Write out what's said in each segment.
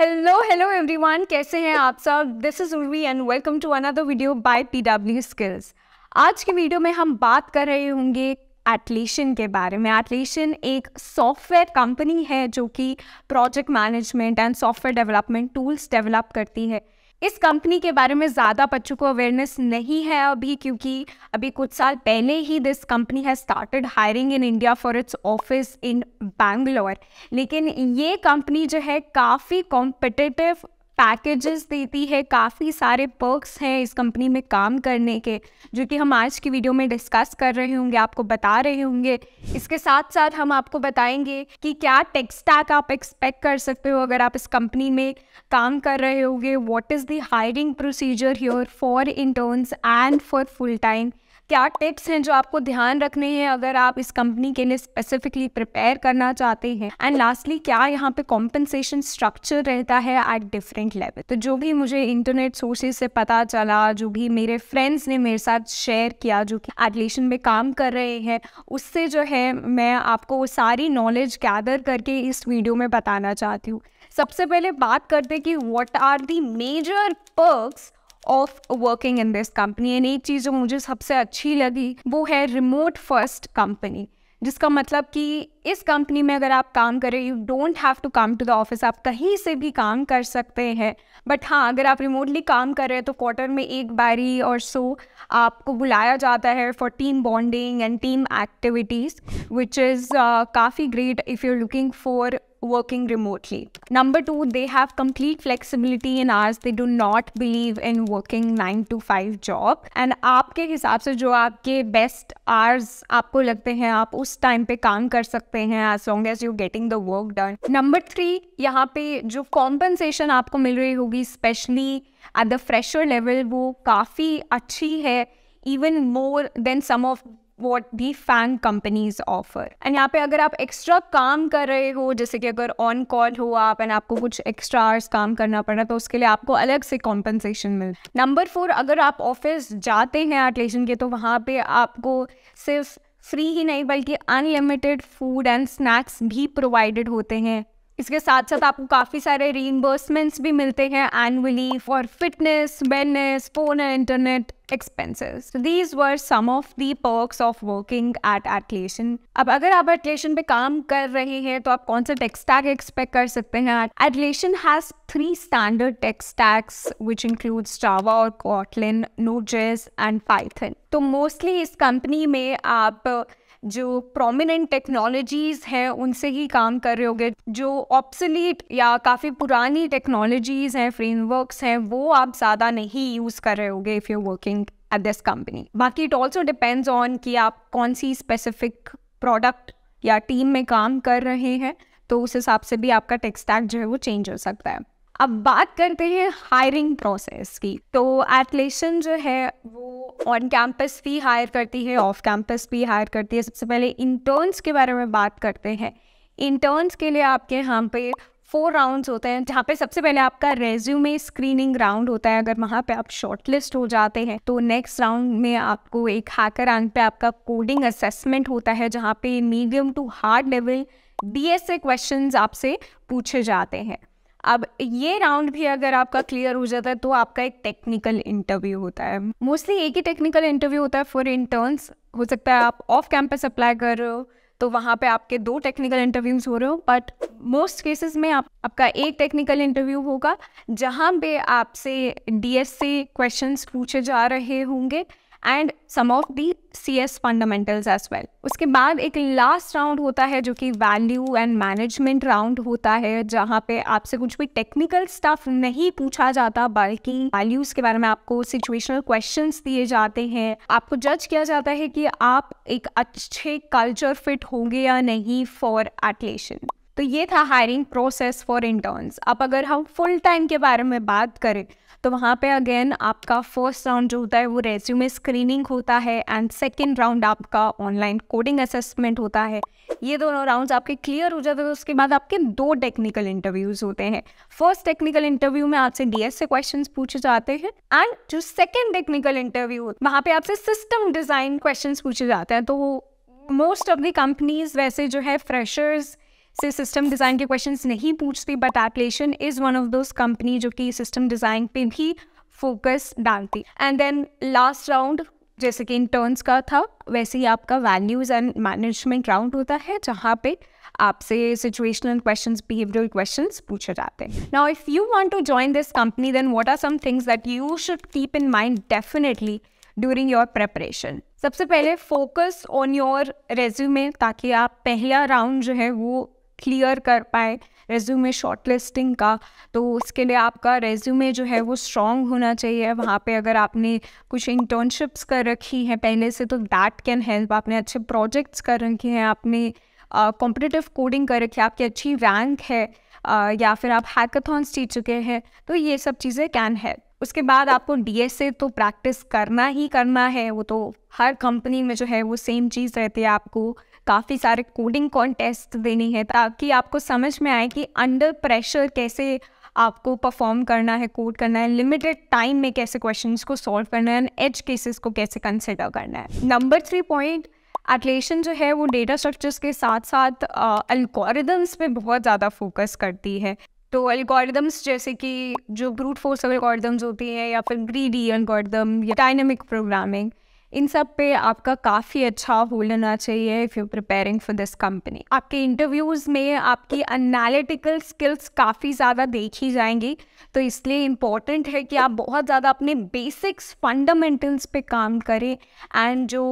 Hello hello everyone कैसे हैं आप सब this is Urvi and welcome to another video by PW skills आज की वीडियो में हम बात कर रहे होंगे एटलेशन के बारे में एटलेशन एक सॉफ्टवेयर कंपनी है जो कि project management and software development tools develop करती है इस कंपनी के बारे में ज़्यादा बच्चों को अवेयरनेस नहीं है अभी क्योंकि अभी कुछ साल पहले ही दिस कंपनी है started hiring in India for its office in Bangalore लेकिन ये कंपनी जो है काफ़ी कॉम्पिटिटिव पैकेजेस देती है काफ़ी सारे पर्क्स हैं इस कंपनी में काम करने के जो कि हम आज की वीडियो में डिस्कस कर रहे होंगे आपको बता रहे होंगे इसके साथ साथ हम आपको बताएंगे कि क्या टेक्सटैक आप एक्सपेक्ट कर सकते हो अगर आप इस कंपनी में काम कर रहे होंगे what is the hiring procedure your for interns and for full time क्या टिप्स हैं जो आपको ध्यान रखने हैं अगर आप इस कंपनी के लिए स्पेसिफिकली प्रिपेयर करना चाहते हैं एंड लास्टली क्या यहाँ पे कॉम्पनसेशन स्ट्रक्चर रहता है एट डिफरेंट लेवल तो जो भी मुझे इंटरनेट सोर्सेज से पता चला जो भी मेरे फ्रेंड्स ने मेरे साथ शेयर किया जो कि एडलेशन में काम कर रहे हैं उससे जो है मैं आपको वो सारी नॉलेज गैदर करके इस वीडियो में बताना चाहती हूँ सबसे पहले बात करते कि what are the major perks of working in this company and एक चीज़ जो मुझे सबसे अच्छी लगी वो है रिमोट फर्स्ट कंपनी जिसका मतलब कि इस कंपनी में अगर आप काम करें you don't have to come to the office आप कहीं से भी काम कर सकते हैं बट हाँ अगर आप रिमोटली काम कर रहे हैं तो क्वार्टर में एक बारी और सो आपको बुलाया जाता है for team bonding and team activities which is काफ़ी great if you looking for working remotely. Number two, they have complete flexibility in hours. They do not believe in working 9 to 5 job. And आपके हिसाब से जो आपके best hours आपको लगते हैं आप उस time पे काम कर सकते हैं as long as you're getting the work done. Number three, यहाँ पे जो compensation आपको मिल रही होगी specially at the fresher level वो काफ़ी अच्छी है even more than some of what the FAANG companies offer and यहाँ पे अगर आप एक्स्ट्रा काम कर रहे हो जैसे कि अगर ऑन कॉल हो आप एंड आपको कुछ एक्स्ट्रा आवर्स काम करना पड़ रहा तो उसके लिए आपको अलग से कॉम्पनसेशन मिल नंबर फोर अगर आप ऑफिस जाते हैं आटलेशन के तो वहाँ पे आपको सिर्फ फ्री ही नहीं बल्कि अनलिमिटेड फूड एंड स्नैक्स भी प्रोवाइडेड होते हैं इसके साथ साथ आपको काफ़ी सारे रीइम्बर्समेंट्स भी मिलते हैं annually for fitness wellness phone and internet expenses these were some of the perks of working at Atlassian अब अगर आप एटलेशन पे काम कर रहे हैं तो आप कौन सा टेक स्टैक एक्सपेक्ट कर सकते हैं Atlassian has three standard tech stacks which include Java और कॉटलिन नोजेस एंड पाइथन तो मोस्टली इस कंपनी में आप जो प्रोमिनेंट टेक्नोलॉजीज़ हैं उनसे ही काम कर रहे होंगे जो ऑप्सलीट या काफ़ी पुरानी टेक्नोलॉजीज़ हैं फ्रेमवर्क्स हैं वो आप ज़्यादा नहीं यूज़ कर रहे होगे if you working at this company बाकी इट ऑल्सो डिपेंड्स ऑन कि आप कौन सी स्पेसिफिक प्रोडक्ट या टीम में काम कर रहे हैं तो उस हिसाब से भी आपका टेक्सटैक जो है वो चेंज हो सकता है अब बात करते हैं हायरिंग प्रोसेस की तो एथलेशन जो है वो ऑन कैंपस भी हायर करती है ऑफ कैंपस भी हायर करती है सबसे पहले इंटर्न्स के बारे में बात करते हैं इंटर्न्स के लिए आपके यहाँ पे फोर राउंड्स होते हैं जहाँ पे सबसे पहले आपका रेज्यूमे स्क्रीनिंग राउंड होता है अगर वहाँ पे आप शॉर्टलिस्ट हो जाते हैं तो नेक्स्ट राउंड में आपको एक हैकर राउंड पे आपका कोडिंग असेसमेंट होता है जहाँ पे medium to hard level D S A question आपसे पूछे जाते हैं अब ये राउंड भी अगर आपका क्लियर हो जाता है तो आपका एक टेक्निकल इंटरव्यू होता है मोस्टली एक ही टेक्निकल इंटरव्यू होता है फॉर इंटर्न्स हो सकता है आप ऑफ कैंपस अप्लाई कर रहे हो तो वहाँ पे आपके दो टेक्निकल इंटरव्यूज हो रहे हो बट मोस्ट केसेस में आप आपका एक टेक्निकल इंटरव्यू होगा जहाँ पे आपसे सी क्वेश्चन पूछे जा रहे होंगे and some of the C S fundamentals as well उसके बाद एक लास्ट राउंड होता है जो कि वैल्यू एंड मैनेजमेंट राउंड होता है जहाँ पे आपसे कुछ भी टेक्निकल स्टफ नहीं पूछा जाता बल्कि वैल्यूज़ के बारे में आपको सिचुएशनल क्वेश्चन दिए जाते हैं आपको जज किया जाता है कि आप एक अच्छे कल्चर फिट होंगे या नहीं फॉर एटलेशन तो ये था हायरिंग प्रोसेस फॉर इंटर्न्स अब अगर हम फुल टाइम के बारे में बात करें तो वहाँ पे अगेन आपका फर्स्ट राउंड जो होता है वो रेज्यूमे स्क्रीनिंग होता है एंड सेकेंड राउंड आपका ऑनलाइन कोडिंग असेसमेंट होता है ये दोनों राउंड्स आपके क्लियर हो जाते हैं उसके बाद आपके दो टेक्निकल इंटरव्यूज होते हैं फर्स्ट टेक्निकल इंटरव्यू में आपसे डी से क्वेश्चन पूछे जाते हैं एंड जो सेकेंड टेक्निकल इंटरव्यू वहाँ पे आपसे सिस्टम डिजाइन क्वेश्चन पूछे जाते हैं तो मोस्ट ऑफ द कंपनीज वैसे जो है फ्रेशर्स से सिस्टम डिज़ाइन के क्वेश्चन नहीं पूछती but Atlassian is one of those company जो कि सिस्टम डिज़ाइन पे भी फोकस डालती एंड देन लास्ट राउंड जैसे कि इंटर्न्स का था वैसे ही आपका वैल्यूज़ एंड मैनेजमेंट राउंड होता है जहाँ पे आपसे सिचुएशनल क्वेश्चन बिहेवियरल क्वेश्चन पूछे जाते हैं now if you want to join this company then what are some things that you should keep in mind definitely during your preparation सबसे पहले फोकस ऑन योर रेज्यूमे ताकि आप पहला round जो है वो क्लियर कर पाए रेज्यूमे शॉर्टलिस्टिंग का तो उसके लिए आपका रेज्यूमे जो है वो स्ट्रॉन्ग होना चाहिए वहाँ पे अगर आपने कुछ इंटर्नशिप्स कर रखी हैं पहले से तो दैट कैन हेल्प आपने अच्छे प्रोजेक्ट्स कर रखे हैं आपने कॉम्पिटिटिव uh, कोडिंग कर रखी है आपकी अच्छी रैंक है uh, या फिर आप हैकाथॉन्स जीत चुके हैं तो ये सब चीज़ें कैन हेल्प उसके बाद आपको डीएसए तो प्रैक्टिस करना ही करना है वो तो हर कंपनी में जो है वो सेम चीज़ रहती है आपको काफ़ी सारे कोडिंग कॉन्टेस्ट देने हैं ताकि आपको समझ में आए कि अंडर प्रेशर कैसे आपको परफॉर्म करना है कोड करना है लिमिटेड टाइम में कैसे क्वेश्चंस को सॉल्व करना है एंड एज केसेस को कैसे कंसिडर करना है नंबर थ्री पॉइंट एटलेशन जो है वो डेटा स्ट्रक्चर्स के साथ साथ अल्गोरिदम्स पे बहुत ज़्यादा फोकस करती है तो अल्गोरिदम्स जैसे कि जो ब्रूट फोर्स अल्गोरिदम्स होती है या फिर ग्रीडी अल्गोरिदम या डायनेमिक प्रोग्रामिंग इन सब पे आपका काफ़ी अच्छा होल्ड होना चाहिए if you preparing for this company आपके इंटरव्यूज़ में आपकी एनालिटिकल स्किल्स काफ़ी ज़्यादा देखी जाएंगी तो इसलिए इम्पॉर्टेंट है कि आप बहुत ज़्यादा अपने बेसिक्स फंडामेंटल्स पे काम करें एंड जो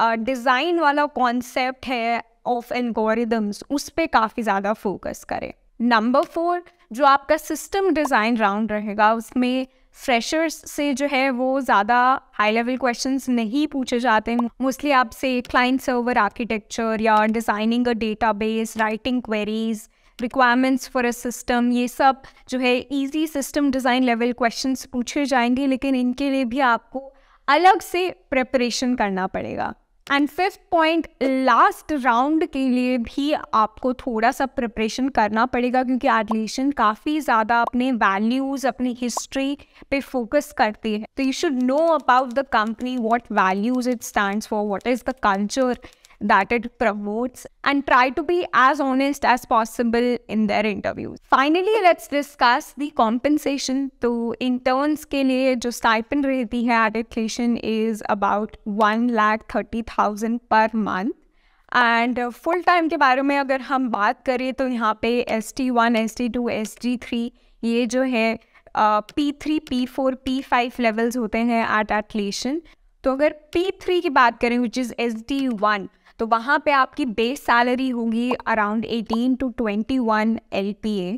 डिज़ाइन uh, वाला कॉन्सेप्ट है ऑफ एनकोरिदम्स उस पर काफ़ी ज़्यादा फोकस करें नंबर फोर जो आपका सिस्टम डिज़ाइन राउंड रहेगा उसमें फ्रेशर्स से जो है वो ज़्यादा हाई लेवल क्वेश्चन नहीं पूछे जाते हैं मोस्टली आपसे क्लाइंट सर्वर आर्किटेक्चर या designing a base writing queries requirements for a system ये सब जो है easy system design level question पूछे जाएंगे लेकिन इनके लिए भी आपको अलग से प्रेपरेशन करना पड़ेगा and fifth point last round के लिए भी आपको थोड़ा सा प्रिपरेशन करना पड़ेगा क्योंकि एडलेशन काफ़ी ज़्यादा अपने वैल्यूज़ अपनी हिस्ट्री पे फोकस करती है तो you should know about the company what values it stand for what is the culture that it promotes and try to be as honest as possible in their interviews. Finally, let's discuss the compensation. So interns ke liye jo stipend rehti hai at attrition is about one lakh thirty thousand पर and full time के बारे में अगर हम बात करें तो यहाँ पे S T one S T two S T three ये जो है P three P four P five levels होते हैं एट एटलेशन तो अगर पी थ्री की बात करें which is S T one तो वहाँ पे आपकी बेस सैलरी होगी around 18 to 21 one L P A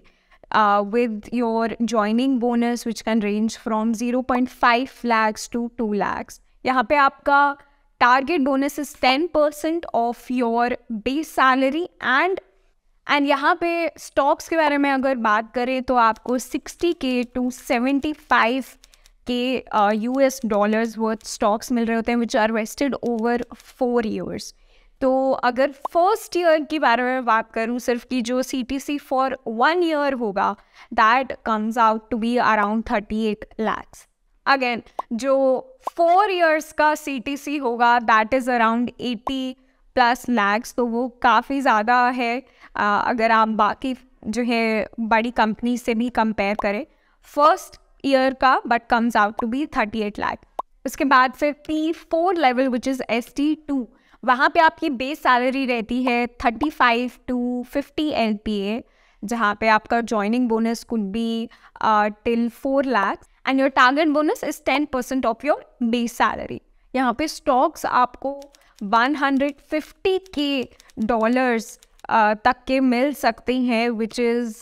with your joining bonus which can range from 0.5 lakhs to two lakhs यहाँ पे आपका target bonus is ten percent of your base salary and and यहाँ पे स्टॉक्स के बारे में अगर बात करें तो आपको 60 के to 75 K U S dollars worth stocks मिल रहे होते हैं which are vested over four years तो अगर फर्स्ट ईयर के बारे में बात करूँ सिर्फ कि जो C T C for one year होगा that comes out to be around thirty eight lakhs again जो फोर ईयर्स का सी टी सी होगा that is around eighty plus lakhs तो वो काफ़ी ज़्यादा है अगर आप बाकी जो है बड़ी कंपनी से भी कंपेयर करें फर्स्ट ईयर का but comes out to be thirty eight lakh उसके बाद फिर P four level which is S T two वहाँ पे आपकी बेस सैलरी रहती है thirty five to fifty L P A जहाँ पे आपका joining bonus could be till four lakhs and your target bonus is ten percent of your base salary यहाँ पे स्टॉक्स आपको one hundred fifty K dollars तक के मिल सकते हैं which is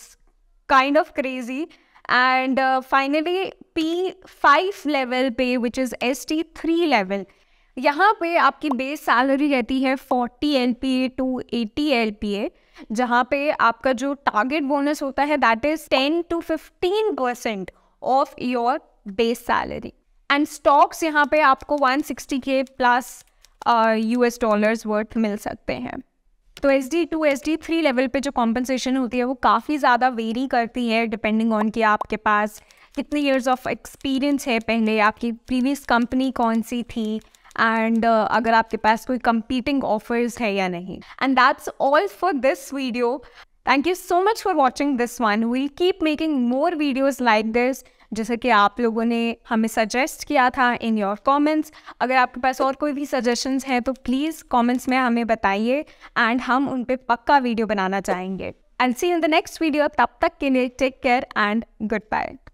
kind of crazy and finally P five level पे which is S T three level यहाँ पे आपकी बेस सैलरी रहती है 40 L P A to eighty L P A जहाँ पे आपका जो टारगेट बोनस होता है that is 10 to 15 percent of your base salary and stocks यहाँ पे आपको 160 K plus U S dollars worth मिल सकते हैं तो S D two S D three level पे जो कॉम्पनसेशन होती है वो काफ़ी ज़्यादा वेरी करती है डिपेंडिंग ऑन कि आपके पास कितने ईयर्स ऑफ एक्सपीरियंस है पहले आपकी प्रीवियस कंपनी कौन सी थी एंड uh, अगर आपके पास कोई कंपीटिंग ऑफर्स है या नहीं and that's all for this video thank you so much for watching this one we'll keep making more videos like this जैसे कि आप लोगों ने हमें सजेस्ट किया था इन योर कॉमेंट्स अगर आपके पास और कोई भी सजेशंस हैं तो प्लीज़ कॉमेंट्स में हमें बताइए एंड हम उन पर पक्का वीडियो बनाना चाहेंगे and see in the next video तब तक के लिए take care and good bye